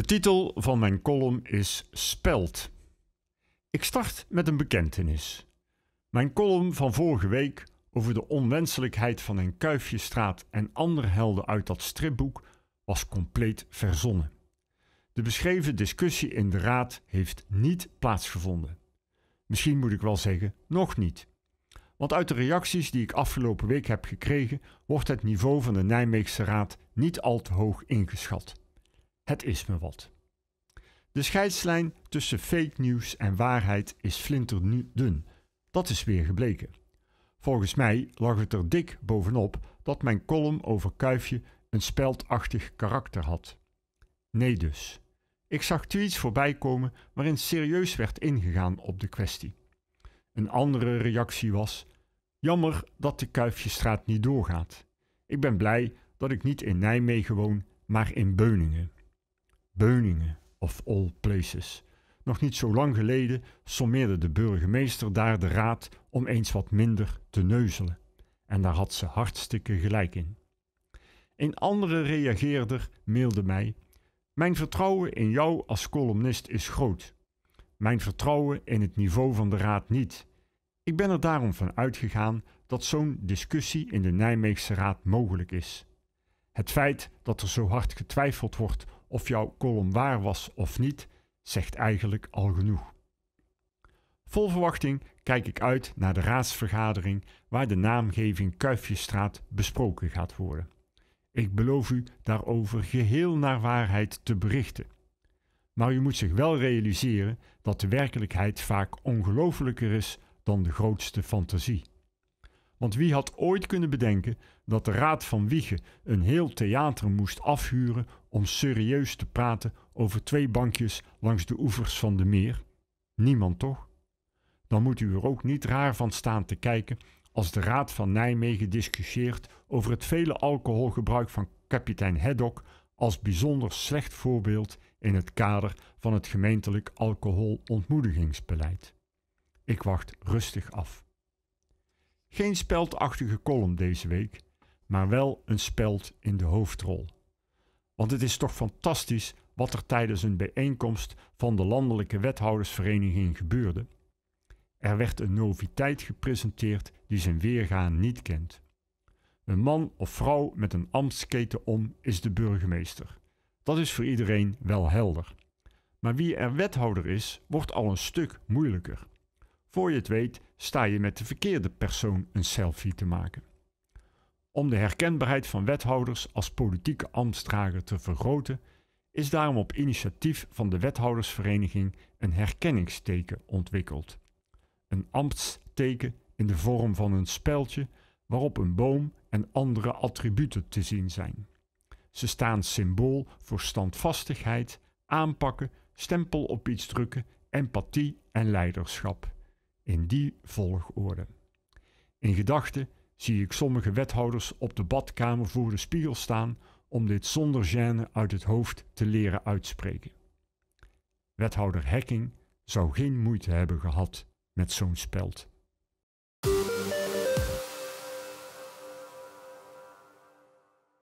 De titel van mijn column is Speld. Ik start met een bekentenis. Mijn column van vorige week over de onwenselijkheid van een Kuifjestraat en andere helden uit dat stripboek was compleet verzonnen. De beschreven discussie in de Raad heeft niet plaatsgevonden. Misschien moet ik wel zeggen, nog niet. Want uit de reacties die ik afgelopen week heb gekregen, wordt het niveau van de Nijmeegse Raad niet al te hoog ingeschat. Het is me wat. De scheidslijn tussen fake news en waarheid is flinterdun. Dat is weer gebleken. Volgens mij lag het er dik bovenop dat mijn column over Kuifje een speldachtig karakter had. Nee dus. Ik zag tweets voorbij komen waarin serieus werd ingegaan op de kwestie. Een andere reactie was: Jammer dat de Kuifjestraat niet doorgaat. Ik ben blij dat ik niet in Nijmegen woon, maar in Beuningen. Beuningen of all places. Nog niet zo lang geleden sommeerde de burgemeester daar de raad om eens wat minder te neuzelen. En daar had ze hartstikke gelijk in. Een andere reageerder mailde mij: Mijn vertrouwen in jou als columnist is groot. Mijn vertrouwen in het niveau van de raad niet. Ik ben er daarom van uitgegaan dat zo'n discussie in de Nijmeegse raad mogelijk is. Het feit dat er zo hard getwijfeld wordt of jouw column waar was of niet, zegt eigenlijk al genoeg. Vol verwachting kijk ik uit naar de raadsvergadering waar de naamgeving Kuifjesstraat besproken gaat worden. Ik beloof u daarover geheel naar waarheid te berichten. Maar u moet zich wel realiseren dat de werkelijkheid vaak ongelofelijker is dan de grootste fantasie. Want wie had ooit kunnen bedenken dat de Raad van Wiegen een heel theater moest afhuren om serieus te praten over twee bankjes langs de oevers van de meer? Niemand toch? Dan moet u er ook niet raar van staan te kijken als de Raad van Nijmegen discussieert over het vele alcoholgebruik van kapitein Heddock als bijzonder slecht voorbeeld in het kader van het gemeentelijk alcoholontmoedigingsbeleid. Ik wacht rustig af. Geen speldachtige column deze week, maar wel een speld in de hoofdrol. Want het is toch fantastisch wat er tijdens een bijeenkomst van de Landelijke Wethoudersvereniging gebeurde. Er werd een noviteit gepresenteerd die zijn weergaan niet kent. Een man of vrouw met een ambtsketen om is de burgemeester. Dat is voor iedereen wel helder. Maar wie er wethouder is, wordt al een stuk moeilijker. Voor je het weet sta je met de verkeerde persoon een selfie te maken. Om de herkenbaarheid van wethouders als politieke ambtsdrager te vergroten, is daarom op initiatief van de wethoudersvereniging een herkenningsteken ontwikkeld. Een ambtsteken in de vorm van een speldje waarop een boom en andere attributen te zien zijn. Ze staan symbool voor standvastigheid, aanpakken, stempel op iets drukken, empathie en leiderschap in die volgorde. In gedachten zie ik sommige wethouders op de badkamer voor de spiegel staan om dit zonder gêne uit het hoofd te leren uitspreken. Wethouder Hekking zou geen moeite hebben gehad met zo'n speld.